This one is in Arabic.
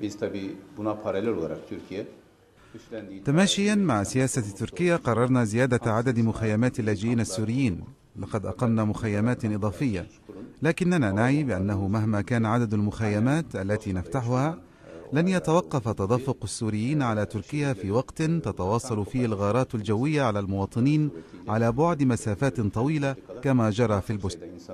biz buna paralel olarak Türkiye تماشيا مع سياسة تركيا قررنا زيادة عدد مخيمات اللاجئين السوريين لقد أقمنا مخيمات إضافية لكننا نعي بأنه مهما كان عدد المخيمات التي نفتحها لن يتوقف تدفق السوريين على تركيا في وقت تتواصل فيه الغارات الجوية على المواطنين على بعد مسافات طويلة كما جرى في البوسنة